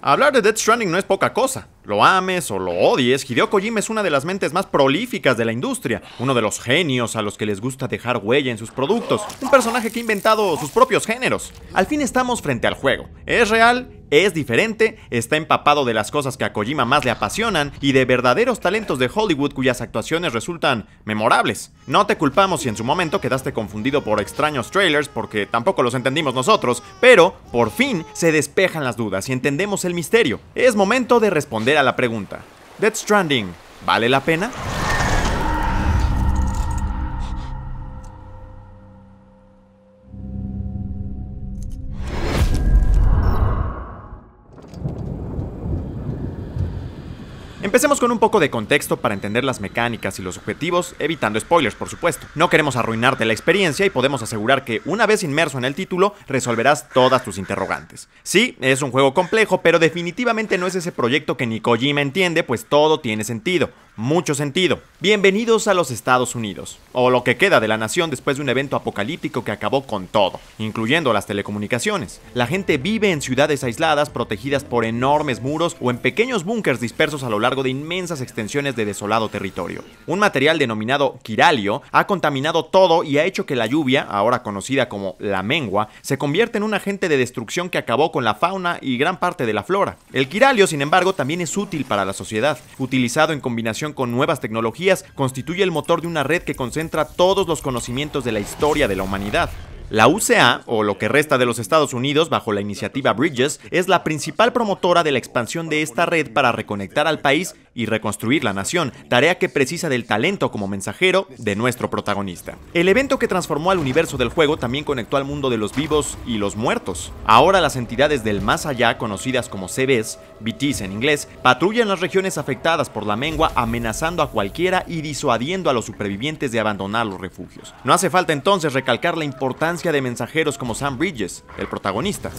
Hablar de Death Stranding no es poca cosa. Lo ames o lo odies, Hideo Kojima es una de las mentes más prolíficas de la industria, uno de los genios a los que les gusta dejar huella en sus productos, un personaje que ha inventado sus propios géneros. Al fin estamos frente al juego, es real es diferente, está empapado de las cosas que a Kojima más le apasionan y de verdaderos talentos de Hollywood cuyas actuaciones resultan memorables. No te culpamos si en su momento quedaste confundido por extraños trailers porque tampoco los entendimos nosotros, pero por fin se despejan las dudas y entendemos el misterio. Es momento de responder a la pregunta. ¿Dead Stranding, ¿vale la pena? Empecemos con un poco de contexto para entender las mecánicas y los objetivos, evitando spoilers por supuesto. No queremos arruinarte la experiencia y podemos asegurar que una vez inmerso en el título resolverás todas tus interrogantes. Sí, es un juego complejo, pero definitivamente no es ese proyecto que ni Kojima entiende, pues todo tiene sentido mucho sentido. Bienvenidos a los Estados Unidos, o lo que queda de la nación después de un evento apocalíptico que acabó con todo, incluyendo las telecomunicaciones. La gente vive en ciudades aisladas protegidas por enormes muros o en pequeños búnkers dispersos a lo largo de inmensas extensiones de desolado territorio. Un material denominado quiralio ha contaminado todo y ha hecho que la lluvia, ahora conocida como la mengua, se convierta en un agente de destrucción que acabó con la fauna y gran parte de la flora. El quiralio, sin embargo, también es útil para la sociedad, utilizado en combinación con nuevas tecnologías constituye el motor de una red que concentra todos los conocimientos de la historia de la humanidad. La UCA, o lo que resta de los Estados Unidos bajo la iniciativa Bridges, es la principal promotora de la expansión de esta red para reconectar al país y reconstruir la nación, tarea que precisa del talento como mensajero de nuestro protagonista. El evento que transformó al universo del juego también conectó al mundo de los vivos y los muertos. Ahora las entidades del más allá, conocidas como CBs, BTs en inglés, patrullan las regiones afectadas por la mengua amenazando a cualquiera y disuadiendo a los supervivientes de abandonar los refugios. No hace falta entonces recalcar la importancia de mensajeros como Sam Bridges, el protagonista.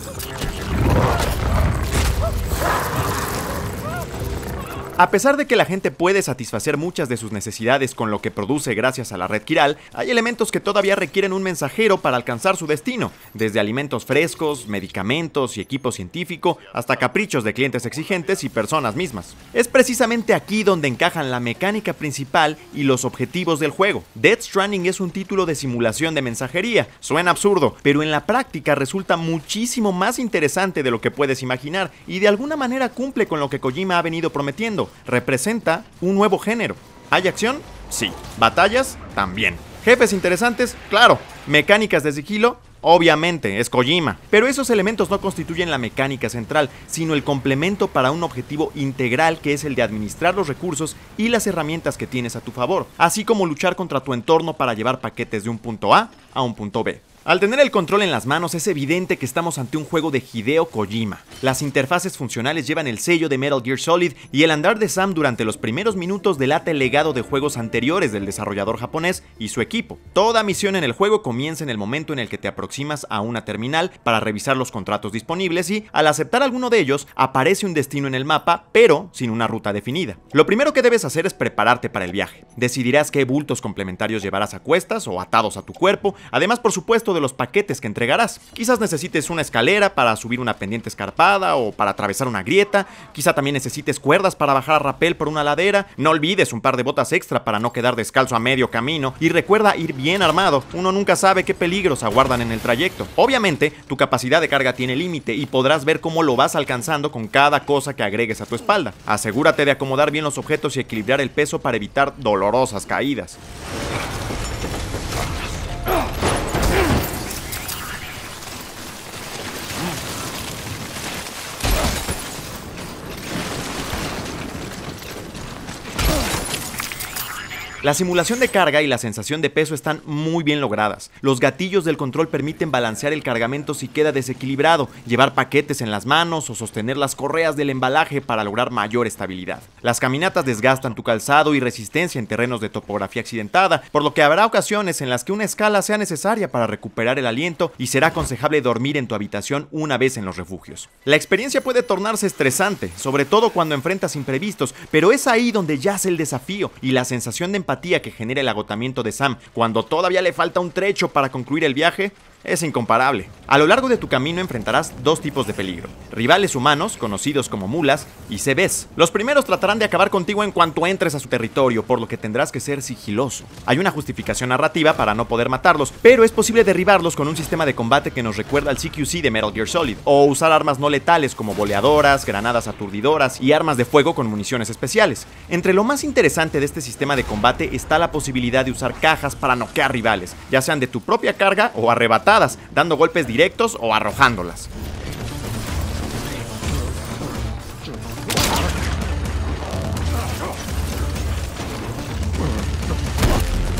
A pesar de que la gente puede satisfacer muchas de sus necesidades con lo que produce gracias a la red quiral, hay elementos que todavía requieren un mensajero para alcanzar su destino, desde alimentos frescos, medicamentos y equipo científico, hasta caprichos de clientes exigentes y personas mismas. Es precisamente aquí donde encajan la mecánica principal y los objetivos del juego. Death Stranding es un título de simulación de mensajería, suena absurdo, pero en la práctica resulta muchísimo más interesante de lo que puedes imaginar y de alguna manera cumple con lo que Kojima ha venido prometiendo, representa un nuevo género. ¿Hay acción? Sí. ¿Batallas? También. ¿Jefes interesantes? Claro. ¿Mecánicas de sigilo? Obviamente, es Kojima. Pero esos elementos no constituyen la mecánica central, sino el complemento para un objetivo integral que es el de administrar los recursos y las herramientas que tienes a tu favor, así como luchar contra tu entorno para llevar paquetes de un punto A a un punto B. Al tener el control en las manos es evidente que estamos ante un juego de Hideo Kojima. Las interfaces funcionales llevan el sello de Metal Gear Solid y el andar de Sam durante los primeros minutos delata el legado de juegos anteriores del desarrollador japonés y su equipo. Toda misión en el juego comienza en el momento en el que te aproximas a una terminal para revisar los contratos disponibles y, al aceptar alguno de ellos, aparece un destino en el mapa, pero sin una ruta definida. Lo primero que debes hacer es prepararte para el viaje. Decidirás qué bultos complementarios llevarás a cuestas o atados a tu cuerpo, además por supuesto de los paquetes que entregarás. Quizás necesites una escalera para subir una pendiente escarpada o para atravesar una grieta, quizá también necesites cuerdas para bajar a rapel por una ladera, no olvides un par de botas extra para no quedar descalzo a medio camino y recuerda ir bien armado, uno nunca sabe qué peligros aguardan en el trayecto. Obviamente, tu capacidad de carga tiene límite y podrás ver cómo lo vas alcanzando con cada cosa que agregues a tu espalda. Asegúrate de acomodar bien los objetos y equilibrar el peso para evitar dolorosas caídas. La simulación de carga y la sensación de peso están muy bien logradas. Los gatillos del control permiten balancear el cargamento si queda desequilibrado, llevar paquetes en las manos o sostener las correas del embalaje para lograr mayor estabilidad. Las caminatas desgastan tu calzado y resistencia en terrenos de topografía accidentada, por lo que habrá ocasiones en las que una escala sea necesaria para recuperar el aliento y será aconsejable dormir en tu habitación una vez en los refugios. La experiencia puede tornarse estresante, sobre todo cuando enfrentas imprevistos, pero es ahí donde yace el desafío y la sensación de empatía que genera el agotamiento de Sam cuando todavía le falta un trecho para concluir el viaje es incomparable. A lo largo de tu camino enfrentarás dos tipos de peligro. Rivales humanos, conocidos como mulas, y CBs. Los primeros tratarán de acabar contigo en cuanto entres a su territorio, por lo que tendrás que ser sigiloso. Hay una justificación narrativa para no poder matarlos, pero es posible derribarlos con un sistema de combate que nos recuerda al CQC de Metal Gear Solid, o usar armas no letales como boleadoras, granadas aturdidoras y armas de fuego con municiones especiales. Entre lo más interesante de este sistema de combate está la posibilidad de usar cajas para noquear rivales, ya sean de tu propia carga o arrebatar dando golpes directos o arrojándolas.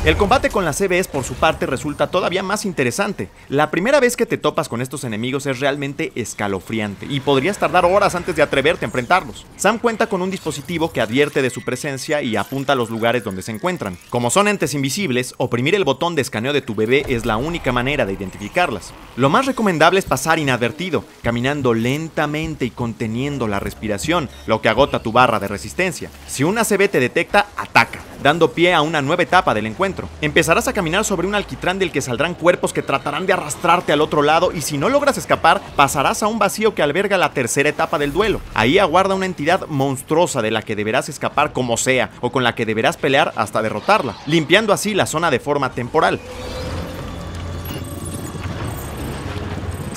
El combate con las CBs por su parte resulta todavía más interesante. La primera vez que te topas con estos enemigos es realmente escalofriante y podrías tardar horas antes de atreverte a enfrentarlos. Sam cuenta con un dispositivo que advierte de su presencia y apunta a los lugares donde se encuentran. Como son entes invisibles, oprimir el botón de escaneo de tu bebé es la única manera de identificarlas. Lo más recomendable es pasar inadvertido, caminando lentamente y conteniendo la respiración, lo que agota tu barra de resistencia. Si una CB te detecta, ataca dando pie a una nueva etapa del encuentro. Empezarás a caminar sobre un alquitrán del que saldrán cuerpos que tratarán de arrastrarte al otro lado y si no logras escapar, pasarás a un vacío que alberga la tercera etapa del duelo. Ahí aguarda una entidad monstruosa de la que deberás escapar como sea o con la que deberás pelear hasta derrotarla, limpiando así la zona de forma temporal.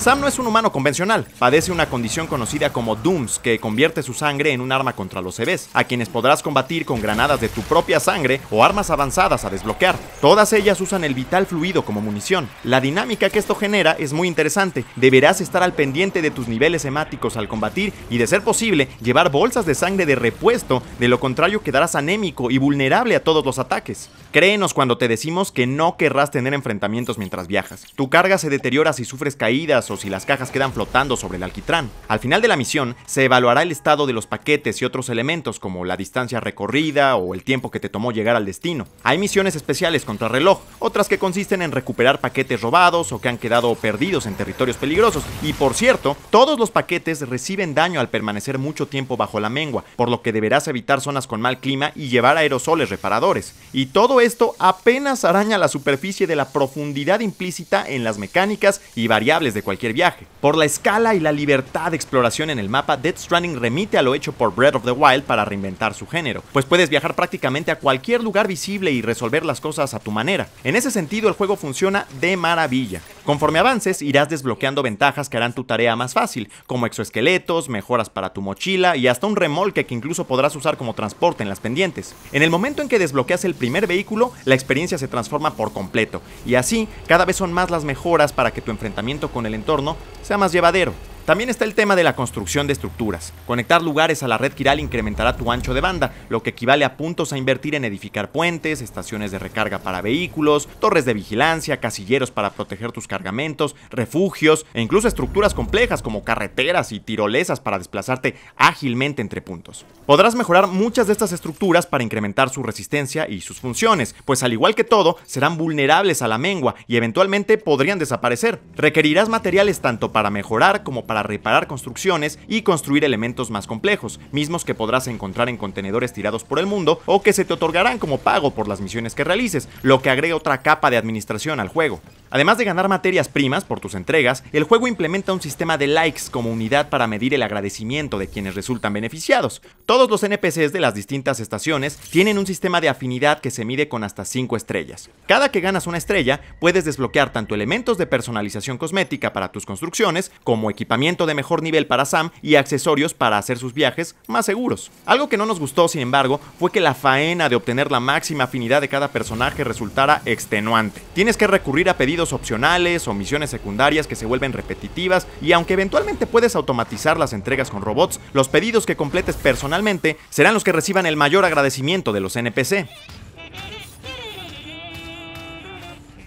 Sam no es un humano convencional, padece una condición conocida como Dooms, que convierte su sangre en un arma contra los CBs, a quienes podrás combatir con granadas de tu propia sangre o armas avanzadas a desbloquear. Todas ellas usan el vital fluido como munición. La dinámica que esto genera es muy interesante, deberás estar al pendiente de tus niveles hemáticos al combatir y de ser posible llevar bolsas de sangre de repuesto, de lo contrario quedarás anémico y vulnerable a todos los ataques. Créenos cuando te decimos que no querrás tener enfrentamientos mientras viajas. Tu carga se deteriora si sufres caídas si y las cajas quedan flotando sobre el alquitrán. Al final de la misión, se evaluará el estado de los paquetes y otros elementos como la distancia recorrida o el tiempo que te tomó llegar al destino. Hay misiones especiales contra reloj, otras que consisten en recuperar paquetes robados o que han quedado perdidos en territorios peligrosos. Y por cierto, todos los paquetes reciben daño al permanecer mucho tiempo bajo la mengua, por lo que deberás evitar zonas con mal clima y llevar aerosoles reparadores. Y todo esto apenas araña la superficie de la profundidad implícita en las mecánicas y variables de cualquier cualquier viaje. Por la escala y la libertad de exploración en el mapa, Death Stranding remite a lo hecho por Breath of the Wild para reinventar su género, pues puedes viajar prácticamente a cualquier lugar visible y resolver las cosas a tu manera. En ese sentido, el juego funciona de maravilla. Conforme avances, irás desbloqueando ventajas que harán tu tarea más fácil, como exoesqueletos, mejoras para tu mochila y hasta un remolque que incluso podrás usar como transporte en las pendientes. En el momento en que desbloqueas el primer vehículo, la experiencia se transforma por completo, y así cada vez son más las mejoras para que tu enfrentamiento con el entorno sea más llevadero. También está el tema de la construcción de estructuras. Conectar lugares a la red quiral incrementará tu ancho de banda, lo que equivale a puntos a invertir en edificar puentes, estaciones de recarga para vehículos, torres de vigilancia, casilleros para proteger tus cargamentos, refugios e incluso estructuras complejas como carreteras y tirolesas para desplazarte ágilmente entre puntos. Podrás mejorar muchas de estas estructuras para incrementar su resistencia y sus funciones, pues al igual que todo, serán vulnerables a la mengua y eventualmente podrían desaparecer. Requerirás materiales tanto para mejorar como para para reparar construcciones y construir elementos más complejos, mismos que podrás encontrar en contenedores tirados por el mundo o que se te otorgarán como pago por las misiones que realices, lo que agrega otra capa de administración al juego. Además de ganar materias primas por tus entregas, el juego implementa un sistema de likes como unidad para medir el agradecimiento de quienes resultan beneficiados. Todos los NPCs de las distintas estaciones tienen un sistema de afinidad que se mide con hasta 5 estrellas. Cada que ganas una estrella, puedes desbloquear tanto elementos de personalización cosmética para tus construcciones, como equipamiento de mejor nivel para Sam y accesorios para hacer sus viajes más seguros. Algo que no nos gustó, sin embargo, fue que la faena de obtener la máxima afinidad de cada personaje resultara extenuante. Tienes que recurrir a pedidos opcionales o misiones secundarias que se vuelven repetitivas y aunque eventualmente puedes automatizar las entregas con robots, los pedidos que completes personalmente serán los que reciban el mayor agradecimiento de los NPC.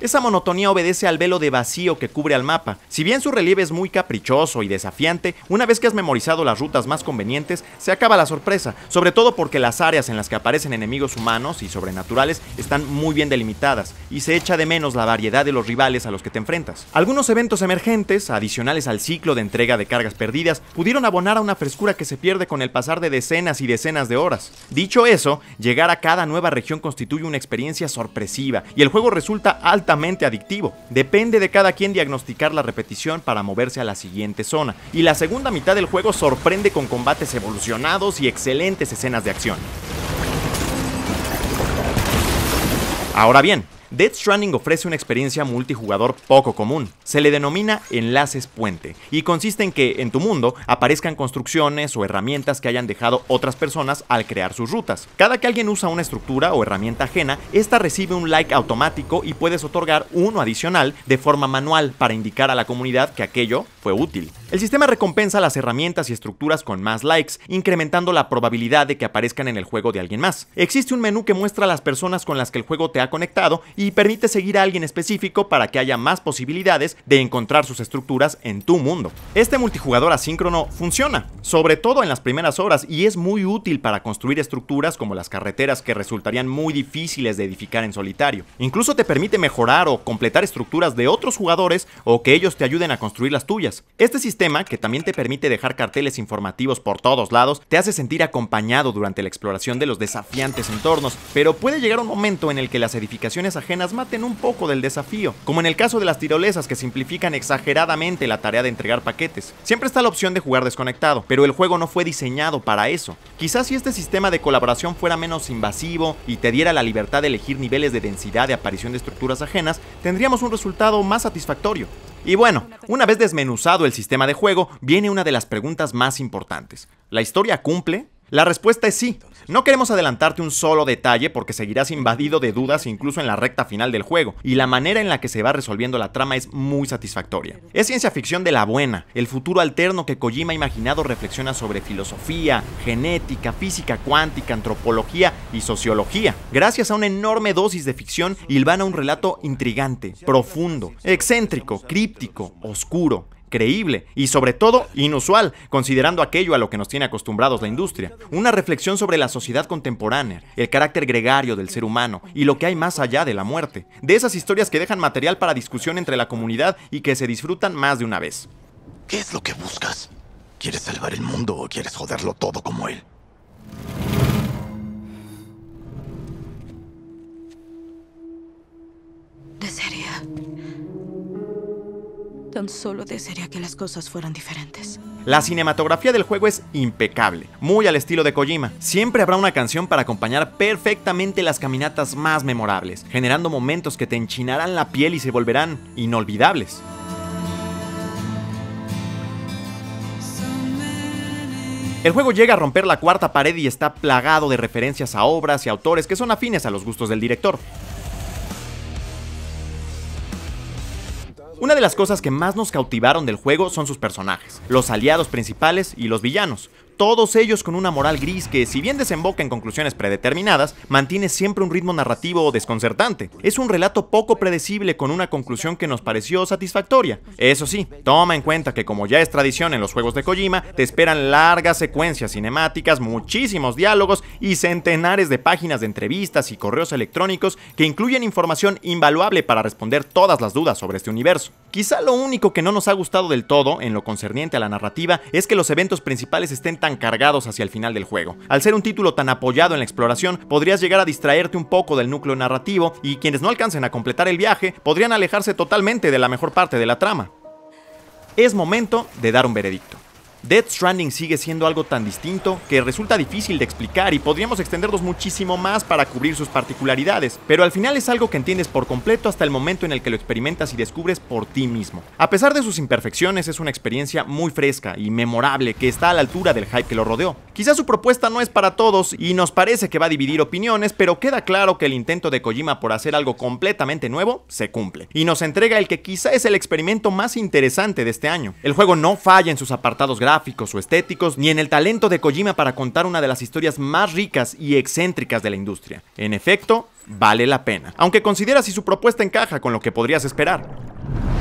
Esa monotonía obedece al velo de vacío que cubre al mapa. Si bien su relieve es muy caprichoso y desafiante, una vez que has memorizado las rutas más convenientes, se acaba la sorpresa, sobre todo porque las áreas en las que aparecen enemigos humanos y sobrenaturales están muy bien delimitadas, y se echa de menos la variedad de los rivales a los que te enfrentas. Algunos eventos emergentes, adicionales al ciclo de entrega de cargas perdidas, pudieron abonar a una frescura que se pierde con el pasar de decenas y decenas de horas. Dicho eso, llegar a cada nueva región constituye una experiencia sorpresiva, y el juego resulta alto adictivo. Depende de cada quien diagnosticar la repetición para moverse a la siguiente zona. Y la segunda mitad del juego sorprende con combates evolucionados y excelentes escenas de acción. Ahora bien, Dead Stranding ofrece una experiencia multijugador poco común. Se le denomina enlaces puente y consiste en que en tu mundo aparezcan construcciones o herramientas que hayan dejado otras personas al crear sus rutas. Cada que alguien usa una estructura o herramienta ajena, esta recibe un like automático y puedes otorgar uno adicional de forma manual para indicar a la comunidad que aquello útil. El sistema recompensa las herramientas y estructuras con más likes, incrementando la probabilidad de que aparezcan en el juego de alguien más. Existe un menú que muestra a las personas con las que el juego te ha conectado y permite seguir a alguien específico para que haya más posibilidades de encontrar sus estructuras en tu mundo. Este multijugador asíncrono funciona, sobre todo en las primeras horas, y es muy útil para construir estructuras como las carreteras que resultarían muy difíciles de edificar en solitario. Incluso te permite mejorar o completar estructuras de otros jugadores o que ellos te ayuden a construir las tuyas. Este sistema, que también te permite dejar carteles informativos por todos lados, te hace sentir acompañado durante la exploración de los desafiantes entornos, pero puede llegar un momento en el que las edificaciones ajenas maten un poco del desafío, como en el caso de las tirolesas que simplifican exageradamente la tarea de entregar paquetes. Siempre está la opción de jugar desconectado, pero el juego no fue diseñado para eso. Quizás si este sistema de colaboración fuera menos invasivo y te diera la libertad de elegir niveles de densidad de aparición de estructuras ajenas, tendríamos un resultado más satisfactorio. Y bueno, una vez desmenuzado el sistema de juego, viene una de las preguntas más importantes. ¿La historia cumple? La respuesta es sí. No queremos adelantarte un solo detalle porque seguirás invadido de dudas incluso en la recta final del juego, y la manera en la que se va resolviendo la trama es muy satisfactoria. Es ciencia ficción de la buena, el futuro alterno que Kojima ha imaginado reflexiona sobre filosofía, genética, física cuántica, antropología y sociología. Gracias a una enorme dosis de ficción, hilvana un relato intrigante, profundo, excéntrico, críptico, oscuro, increíble y sobre todo inusual, considerando aquello a lo que nos tiene acostumbrados la industria. Una reflexión sobre la sociedad contemporánea, el carácter gregario del ser humano y lo que hay más allá de la muerte. De esas historias que dejan material para discusión entre la comunidad y que se disfrutan más de una vez. ¿Qué es lo que buscas? ¿Quieres salvar el mundo o quieres joderlo todo como él? Tan solo desearía que las cosas fueran diferentes. La cinematografía del juego es impecable, muy al estilo de Kojima. Siempre habrá una canción para acompañar perfectamente las caminatas más memorables, generando momentos que te enchinarán la piel y se volverán inolvidables. El juego llega a romper la cuarta pared y está plagado de referencias a obras y autores que son afines a los gustos del director. Una de las cosas que más nos cautivaron del juego son sus personajes, los aliados principales y los villanos, todos ellos con una moral gris que, si bien desemboca en conclusiones predeterminadas, mantiene siempre un ritmo narrativo desconcertante. Es un relato poco predecible con una conclusión que nos pareció satisfactoria. Eso sí, toma en cuenta que como ya es tradición en los juegos de Kojima, te esperan largas secuencias cinemáticas, muchísimos diálogos y centenares de páginas de entrevistas y correos electrónicos que incluyen información invaluable para responder todas las dudas sobre este universo. Quizá lo único que no nos ha gustado del todo en lo concerniente a la narrativa es que los eventos principales estén cargados hacia el final del juego. Al ser un título tan apoyado en la exploración, podrías llegar a distraerte un poco del núcleo narrativo y quienes no alcancen a completar el viaje podrían alejarse totalmente de la mejor parte de la trama. Es momento de dar un veredicto. Death Stranding sigue siendo algo tan distinto que resulta difícil de explicar y podríamos extendernos muchísimo más para cubrir sus particularidades, pero al final es algo que entiendes por completo hasta el momento en el que lo experimentas y descubres por ti mismo. A pesar de sus imperfecciones, es una experiencia muy fresca y memorable que está a la altura del hype que lo rodeó. Quizás su propuesta no es para todos y nos parece que va a dividir opiniones, pero queda claro que el intento de Kojima por hacer algo completamente nuevo se cumple y nos entrega el que quizá es el experimento más interesante de este año. El juego no falla en sus apartados gráficos gráficos o estéticos, ni en el talento de Kojima para contar una de las historias más ricas y excéntricas de la industria. En efecto, vale la pena, aunque considera si su propuesta encaja con lo que podrías esperar.